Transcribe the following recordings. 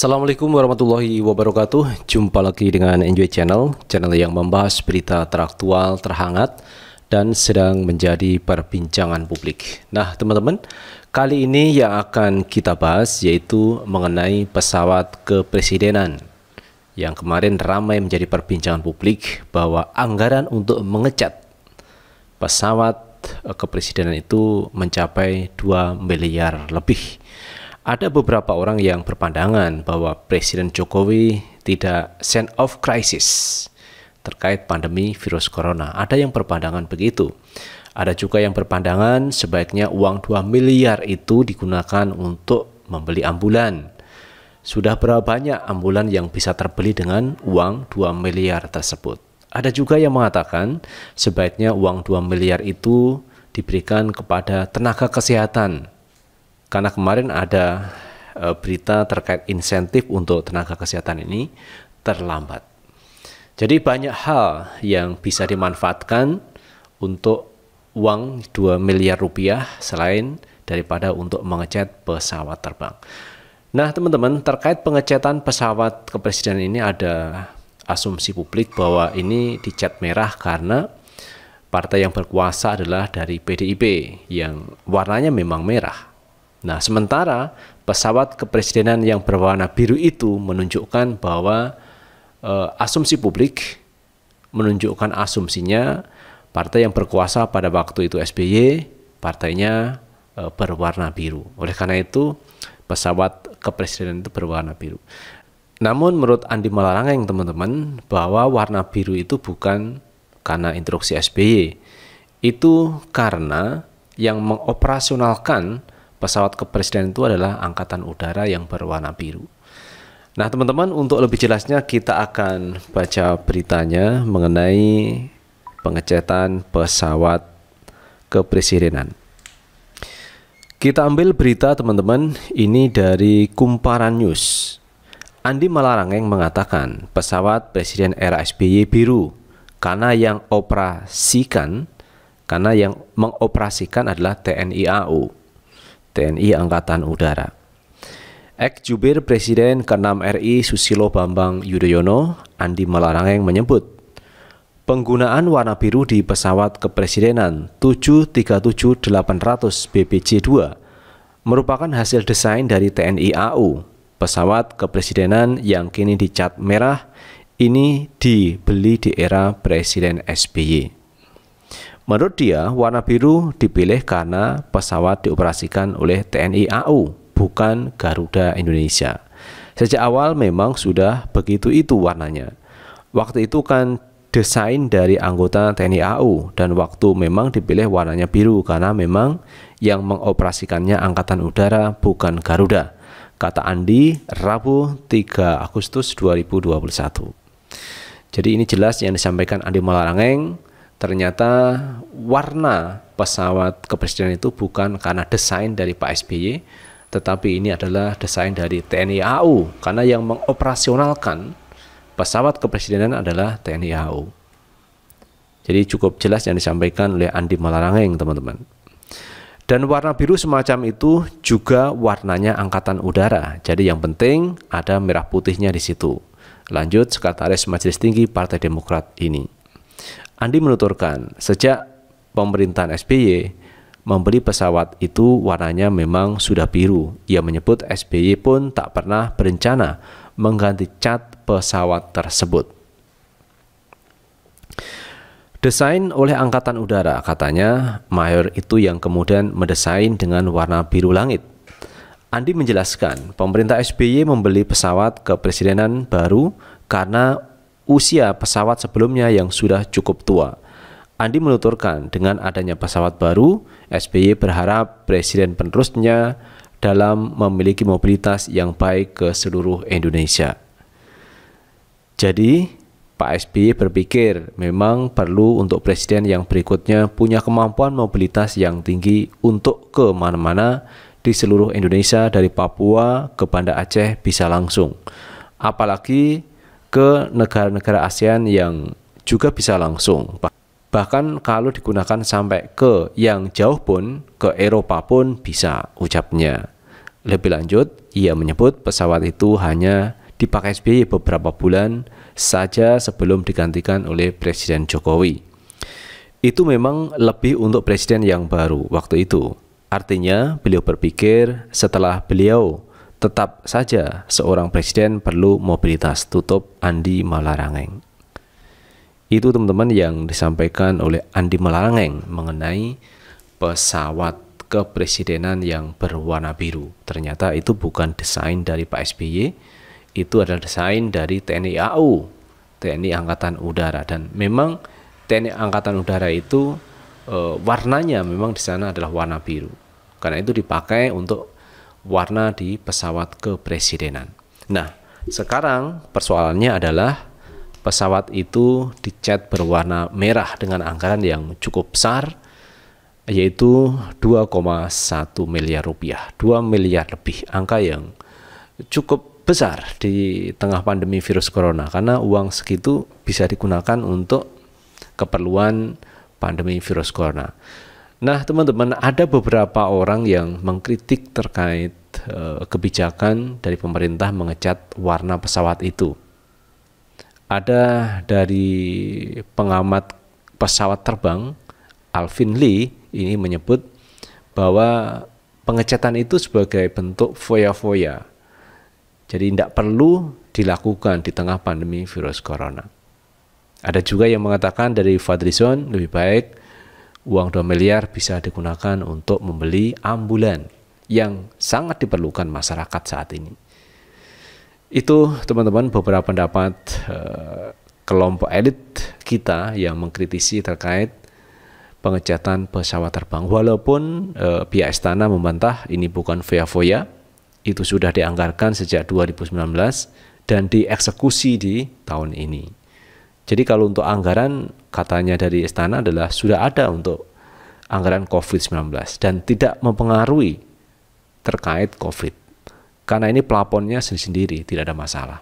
Assalamualaikum warahmatullahi wabarakatuh Jumpa lagi dengan Enjoy Channel Channel yang membahas berita teraktual, terhangat Dan sedang menjadi perbincangan publik Nah teman-teman Kali ini yang akan kita bahas Yaitu mengenai pesawat kepresidenan Yang kemarin ramai menjadi perbincangan publik Bahwa anggaran untuk mengecat Pesawat eh, kepresidenan itu mencapai 2 miliar lebih ada beberapa orang yang berpandangan bahwa Presiden Jokowi tidak send off crisis terkait pandemi virus corona. Ada yang berpandangan begitu. Ada juga yang berpandangan sebaiknya uang 2 miliar itu digunakan untuk membeli ambulan. Sudah berapa banyak ambulan yang bisa terbeli dengan uang 2 miliar tersebut? Ada juga yang mengatakan sebaiknya uang 2 miliar itu diberikan kepada tenaga kesehatan karena kemarin ada e, berita terkait insentif untuk tenaga kesehatan ini terlambat. Jadi banyak hal yang bisa dimanfaatkan untuk uang 2 miliar rupiah selain daripada untuk mengecat pesawat terbang. Nah, teman-teman, terkait pengecatan pesawat kepresidenan ini ada asumsi publik bahwa ini dicat merah karena partai yang berkuasa adalah dari PDIP yang warnanya memang merah. Nah, sementara pesawat kepresidenan yang berwarna biru itu menunjukkan bahwa e, asumsi publik menunjukkan asumsinya partai yang berkuasa pada waktu itu SBY, partainya e, berwarna biru. Oleh karena itu, pesawat kepresidenan itu berwarna biru. Namun menurut Andi Malarangeng teman-teman, bahwa warna biru itu bukan karena instruksi SBY. Itu karena yang mengoperasionalkan pesawat kepresidenan itu adalah angkatan udara yang berwarna biru. Nah, teman-teman, untuk lebih jelasnya kita akan baca beritanya mengenai pengecetan pesawat kepresidenan. Kita ambil berita teman-teman, ini dari Kumparan News. Andi Malarangeng mengatakan pesawat Presiden era SBY biru karena yang operasikan karena yang mengoperasikan adalah TNI AU. TNI Angkatan Udara. Ek Jubir Presiden ke-6 RI Susilo Bambang Yudhoyono, Andi Melarangeng menyebut, penggunaan warna biru di pesawat kepresidenan 737-800 BPJ-2 merupakan hasil desain dari TNI AU. Pesawat kepresidenan yang kini dicat merah ini dibeli di era Presiden SBY. Menurut dia, warna biru dipilih karena pesawat dioperasikan oleh TNI AU, bukan Garuda Indonesia. Sejak awal memang sudah begitu itu warnanya. Waktu itu kan desain dari anggota TNI AU dan waktu memang dipilih warnanya biru karena memang yang mengoperasikannya Angkatan Udara bukan Garuda. Kata Andi, Rabu 3 Agustus 2021. Jadi ini jelas yang disampaikan Andi Malarangeng ternyata warna pesawat kepresidenan itu bukan karena desain dari Pak SBY, tetapi ini adalah desain dari TNI AU karena yang mengoperasionalkan pesawat kepresidenan adalah TNI AU. Jadi cukup jelas yang disampaikan oleh Andi Malarangeng, teman-teman. Dan warna biru semacam itu juga warnanya angkatan udara. Jadi yang penting ada merah putihnya di situ. Lanjut sekretaris Majelis Tinggi Partai Demokrat ini. Andi menuturkan, sejak pemerintahan SBY membeli pesawat itu warnanya memang sudah biru. Ia menyebut SBY pun tak pernah berencana mengganti cat pesawat tersebut. Desain oleh Angkatan Udara, katanya, Mayor itu yang kemudian mendesain dengan warna biru langit. Andi menjelaskan, pemerintah SBY membeli pesawat kepresidenan baru karena usia pesawat sebelumnya yang sudah cukup tua. Andi menuturkan, dengan adanya pesawat baru, SBY berharap presiden penerusnya dalam memiliki mobilitas yang baik ke seluruh Indonesia. Jadi, Pak SBY berpikir memang perlu untuk presiden yang berikutnya punya kemampuan mobilitas yang tinggi untuk ke mana-mana di seluruh Indonesia dari Papua ke Banda Aceh bisa langsung. Apalagi ke negara-negara ASEAN yang juga bisa langsung. Bahkan kalau digunakan sampai ke yang jauh pun, ke Eropa pun bisa ucapnya. Lebih lanjut, ia menyebut pesawat itu hanya dipakai SBY beberapa bulan saja sebelum digantikan oleh Presiden Jokowi. Itu memang lebih untuk presiden yang baru waktu itu. Artinya, beliau berpikir setelah beliau Tetap saja seorang presiden perlu mobilitas, tutup Andi Malarangeng. Itu teman-teman yang disampaikan oleh Andi Malarangeng mengenai pesawat kepresidenan yang berwarna biru. Ternyata itu bukan desain dari Pak SBY, itu adalah desain dari TNI AU, TNI Angkatan Udara dan memang TNI Angkatan Udara itu e, warnanya memang di sana adalah warna biru. Karena itu dipakai untuk warna di pesawat kepresidenan. Nah, sekarang persoalannya adalah pesawat itu dicat berwarna merah dengan anggaran yang cukup besar yaitu 2,1 miliar rupiah, 2 miliar lebih, angka yang cukup besar di tengah pandemi virus corona karena uang segitu bisa digunakan untuk keperluan pandemi virus corona. Nah, teman-teman, ada beberapa orang yang mengkritik terkait eh, kebijakan dari pemerintah mengecat warna pesawat itu. Ada dari pengamat pesawat terbang Alvin Lee ini menyebut bahwa pengecatan itu sebagai bentuk foya-foya. Jadi tidak perlu dilakukan di tengah pandemi virus corona. Ada juga yang mengatakan dari Fadlizon lebih baik uang 2 miliar bisa digunakan untuk membeli ambulan yang sangat diperlukan masyarakat saat ini. Itu teman-teman beberapa pendapat eh, kelompok elit kita yang mengkritisi terkait pengecatan pesawat terbang. Walaupun eh, pihak istana membantah ini bukan foya-foya, itu sudah dianggarkan sejak 2019 dan dieksekusi di tahun ini. Jadi kalau untuk anggaran katanya dari istana adalah sudah ada untuk anggaran COVID-19 dan tidak mempengaruhi terkait COVID. Karena ini pelaponnya sendiri-sendiri, tidak ada masalah.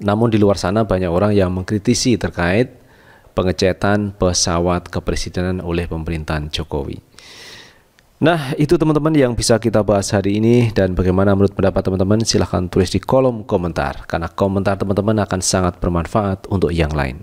Namun di luar sana banyak orang yang mengkritisi terkait pengecetan pesawat kepresidenan oleh pemerintahan Jokowi. Nah, itu teman-teman yang bisa kita bahas hari ini dan bagaimana menurut pendapat teman-teman silahkan tulis di kolom komentar karena komentar teman-teman akan sangat bermanfaat untuk yang lain.